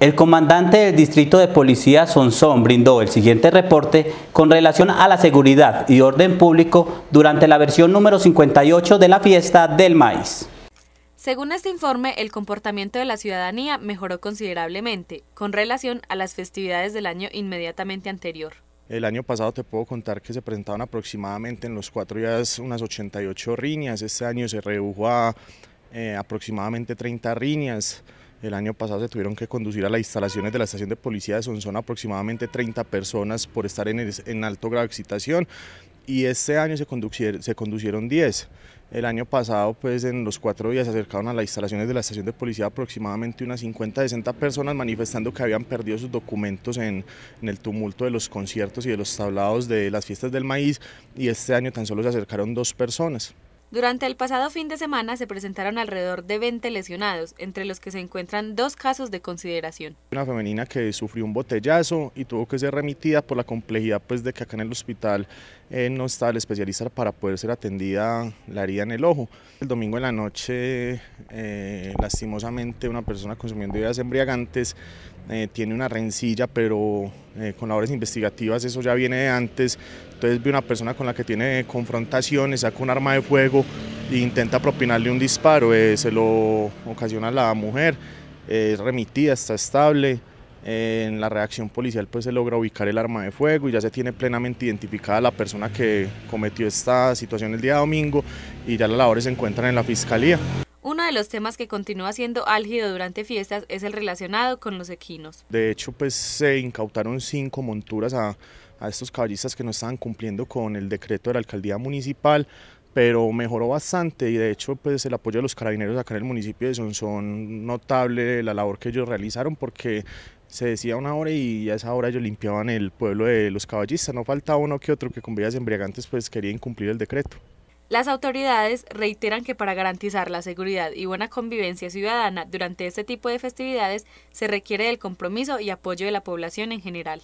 El comandante del Distrito de Policía Sonsón brindó el siguiente reporte con relación a la seguridad y orden público durante la versión número 58 de la fiesta del maíz. Según este informe, el comportamiento de la ciudadanía mejoró considerablemente con relación a las festividades del año inmediatamente anterior. El año pasado te puedo contar que se presentaban aproximadamente en los cuatro días unas 88 riñas, este año se redujo a eh, aproximadamente 30 riñas, el año pasado se tuvieron que conducir a las instalaciones de la estación de policía de Sonsona aproximadamente 30 personas por estar en, alto grado de excitación y este año se, se conducieron 10. El año pasado, pues en los cuatro días se acercaron a las instalaciones de la estación de policía aproximadamente unas 50, 60 personas manifestando que habían perdido sus documentos en, en, el tumulto de los conciertos y de los tablados de las fiestas del maíz y este año tan solo se acercaron dos personas. Durante el pasado fin de semana se presentaron alrededor de 20 lesionados, entre los que se encuentran dos casos de consideración. Una femenina que sufrió un botellazo y tuvo que ser remitida por la complejidad pues, de que acá en el hospital eh, no estaba el especialista para poder ser atendida la herida en el ojo. El domingo en la noche, eh, lastimosamente, una persona consumiendo bebidas embriagantes eh, tiene una rencilla, pero con labores investigativas eso ya viene de antes. Entonces vi una persona con la que tiene confrontaciones, saca un arma de fuego, e intenta propinarle un disparo, eh, se lo ocasiona la mujer, eh, es remitida, está estable. Eh, en la reacción policial pues se logra ubicar el arma de fuego y ya se tiene plenamente identificada la persona que cometió esta situación el día domingo y ya las labores se encuentran en la fiscalía. Uno de los temas que continúa siendo álgido durante fiestas es el relacionado con los equinos. De hecho, pues se incautaron cinco monturas a estos caballistas que no estaban cumpliendo con el decreto de la alcaldía municipal pero mejoró bastante y de hecho pues el apoyo de los carabineros acá en el municipio de son notable la labor que ellos realizaron porque se decía una hora y a esa hora ellos limpiaban el pueblo de los caballistas, no faltaba uno que otro que con vidas embriagantes pues quería incumplir el decreto. Las autoridades reiteran que para garantizar la seguridad y buena convivencia ciudadana durante este tipo de festividades se requiere del compromiso y apoyo de la población en general.